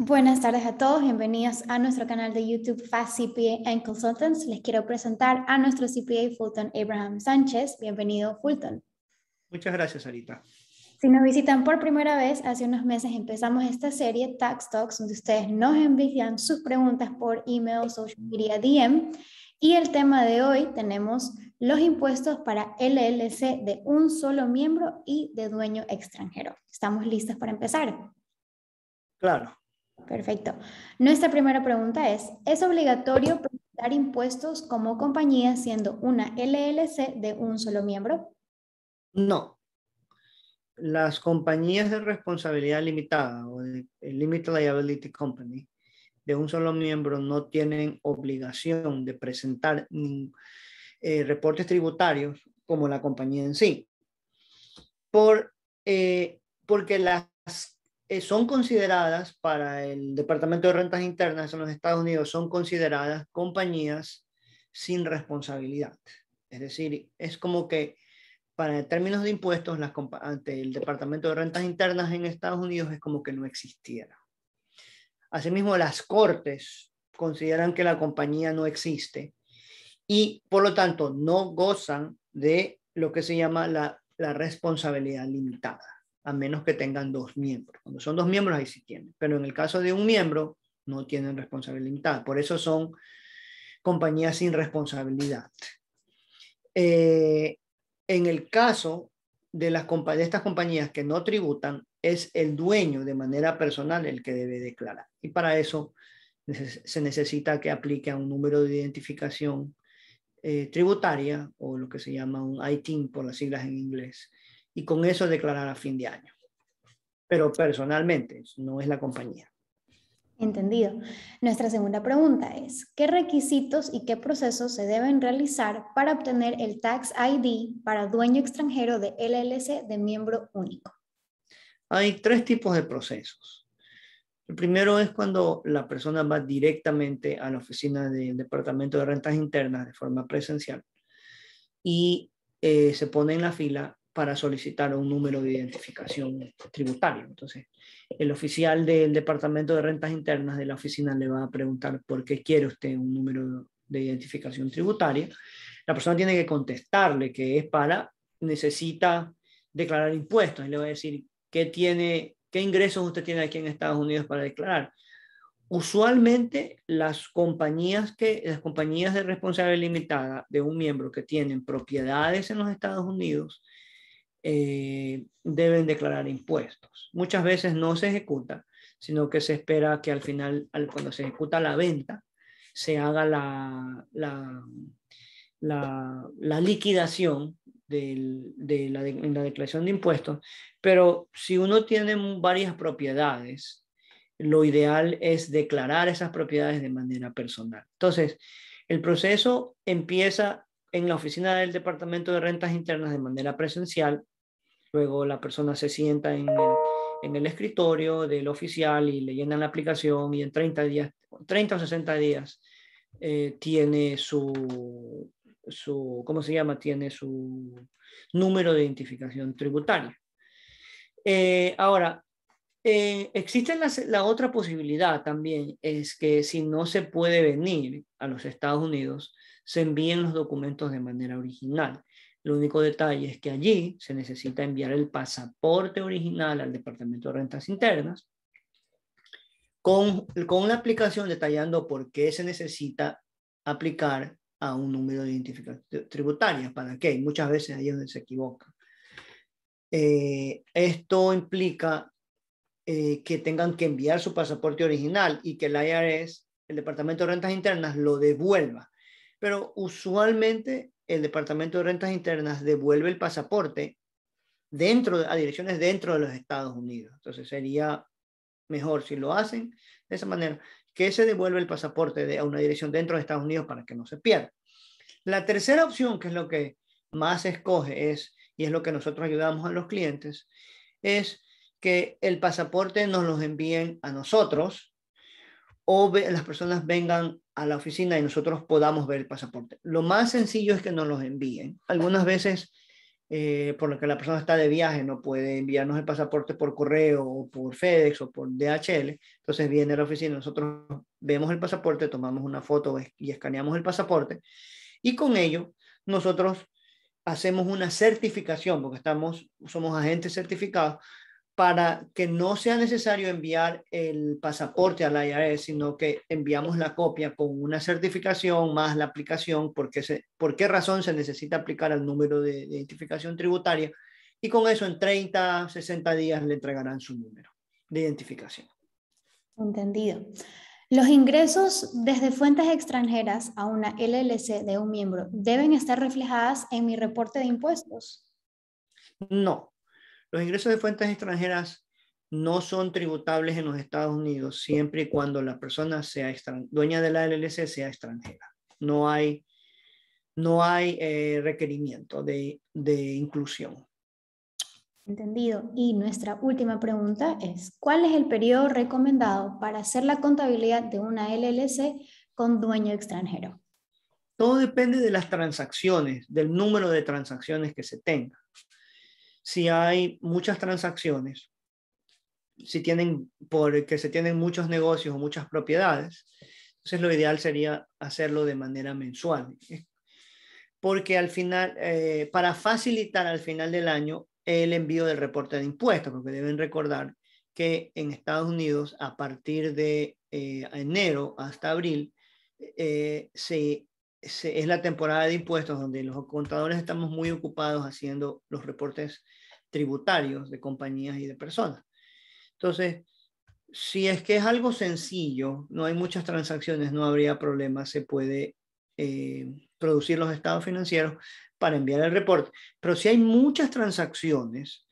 Buenas tardes a todos, bienvenidos a nuestro canal de YouTube Fast CPA and Consultants. Les quiero presentar a nuestro CPA Fulton Abraham Sánchez. Bienvenido, Fulton. Muchas gracias, Arita. Si nos visitan por primera vez, hace unos meses empezamos esta serie Tax Talks, donde ustedes nos envían sus preguntas por email, social media, DM. Y el tema de hoy tenemos los impuestos para LLC de un solo miembro y de dueño extranjero. ¿Estamos listos para empezar? Claro. Perfecto. Nuestra primera pregunta es, ¿es obligatorio presentar impuestos como compañía siendo una LLC de un solo miembro? No. Las compañías de responsabilidad limitada o de Limited Liability Company de un solo miembro no tienen obligación de presentar eh, reportes tributarios como la compañía en sí. Por, eh, porque las eh, son consideradas para el Departamento de Rentas Internas en los Estados Unidos, son consideradas compañías sin responsabilidad. Es decir, es como que para términos de impuestos, las, ante el Departamento de Rentas Internas en Estados Unidos es como que no existiera. Asimismo, las cortes consideran que la compañía no existe y por lo tanto no gozan de lo que se llama la responsabilidad limitada a menos que tengan dos miembros. Cuando son dos miembros, ahí sí tienen. Pero en el caso de un miembro, no tienen responsabilidad. Por eso son compañías sin responsabilidad. Eh, en el caso de, estas compañías que no tributan, es el dueño de manera personal el que debe declarar. Y para eso se necesita que aplique un número de identificación eh, tributaria o lo que se llama un ITIN por las siglas en inglés, y con eso declarar a fin de año. Pero personalmente, no es la compañía. Entendido. Nuestra segunda pregunta es, ¿qué requisitos y qué procesos se deben realizar para obtener el Tax ID para dueño extranjero de LLC de miembro único? Hay tres tipos de procesos. El primero es cuando la persona va directamente a la oficina del Departamento de Rentas Internas de forma presencial y eh, se pone en la fila para solicitar un número de identificación tributaria. Entonces, el oficial del Departamento de Rentas Internas de la oficina le va a preguntar por qué quiere usted un número de identificación tributaria. La persona tiene que contestarle que es para, necesita declarar impuestos y le va a decir qué tiene, qué ingresos usted tiene aquí en Estados Unidos para declarar. Usualmente las compañías, que, las compañías de responsabilidad limitada de un miembro que tienen propiedades en los Estados Unidos eh, deben declarar impuestos. Muchas veces no se ejecuta, sino que se espera que al final, cuando se ejecuta la venta, se haga la, la, la, liquidación de, la, de la declaración de impuestos. Pero si uno tiene varias propiedades, lo ideal es declarar esas propiedades de manera personal. Entonces, el proceso empieza en la oficina del Departamento de Rentas Internas de manera presencial. Luego la persona se sienta en el, escritorio del oficial y le llenan la aplicación y en 30 días, 30 o 60 días eh, tiene su, su, ¿cómo se llama? Tiene su número de identificación tributaria. Eh, ahora, eh, existe la, otra posibilidad también, es que si no se puede venir a los Estados Unidos, se envíen los documentos de manera original. El único detalle es que allí se necesita enviar el pasaporte original al Departamento de Rentas Internas con, con aplicación detallando por qué se necesita aplicar a un número de identificación tributaria. ¿Para qué? Muchas veces ahí es donde se equivoca. Eh, esto implica eh, que tengan que enviar su pasaporte original y que el IRS, el Departamento de Rentas Internas, lo devuelva. Pero usualmente el Departamento de Rentas Internas devuelve el pasaporte dentro a direcciones dentro de los Estados Unidos. Entonces sería mejor si lo hacen de esa manera, que se devuelve el pasaporte a una dirección dentro de Estados Unidos para que no se pierda. La tercera opción, que es lo que más escoge, es, y es lo que nosotros ayudamos a los clientes, es que el pasaporte nos los envíen a nosotros o las personas vengan a la oficina y nosotros podamos ver el pasaporte. Lo más sencillo es que nos los envíen. Algunas veces, eh, por lo que la persona está de viaje, no puede enviarnos el pasaporte por correo o por FedEx o por DHL. Entonces viene a la oficina, nosotros vemos el pasaporte, tomamos una foto y escaneamos el pasaporte. Y con ello, nosotros hacemos una certificación, porque estamos, somos agentes certificados, para que no sea necesario enviar el pasaporte a la IAE, sino que enviamos la copia con una certificación más la aplicación, porque por qué razón se necesita aplicar al número de, de identificación tributaria, y con eso en 30, 60 días le entregarán su número de identificación. Entendido. Los ingresos desde fuentes extranjeras a una LLC de un miembro deben estar reflejadas en mi reporte de impuestos. No, los ingresos de fuentes extranjeras no son tributables en los Estados Unidos siempre y cuando la persona sea dueña de la LLC sea extranjera. No hay, no hay eh, requerimiento de, de inclusión. Entendido. Y nuestra última pregunta es, ¿cuál es el periodo recomendado para hacer la contabilidad de una LLC con dueño extranjero? Todo depende de las transacciones, del número de transacciones que se tenga si hay muchas transacciones, si tienen, porque se tienen muchos negocios o muchas propiedades, entonces lo ideal sería hacerlo de manera mensual. Porque al final, eh, para facilitar al final del año el envío del reporte de impuestos, porque deben recordar que en Estados Unidos a partir de eh, enero hasta abril eh, se es la temporada de impuestos donde los contadores estamos muy ocupados haciendo los reportes tributarios de compañías y de personas. Entonces, si es que es algo sencillo, no hay muchas transacciones, no habría problema, se puede eh, producir los estados financieros para enviar el reporte. Pero si hay muchas transacciones,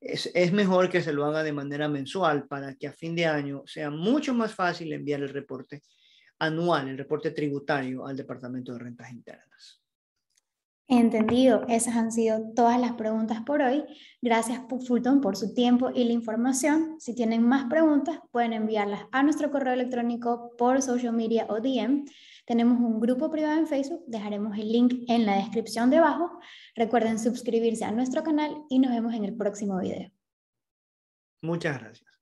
es mejor que se lo haga de manera mensual para que a fin de año sea mucho más fácil enviar el reporte anual, el reporte tributario al Departamento de Rentas Internas. Entendido, esas han sido todas las preguntas por hoy. Gracias Fulton por su tiempo y la información. Si tienen más preguntas, pueden enviarlas a nuestro correo electrónico por social media o DM. Tenemos un grupo privado en Facebook, dejaremos el link en la descripción debajo. Recuerden suscribirse a nuestro canal y nos vemos en el próximo video. Muchas gracias.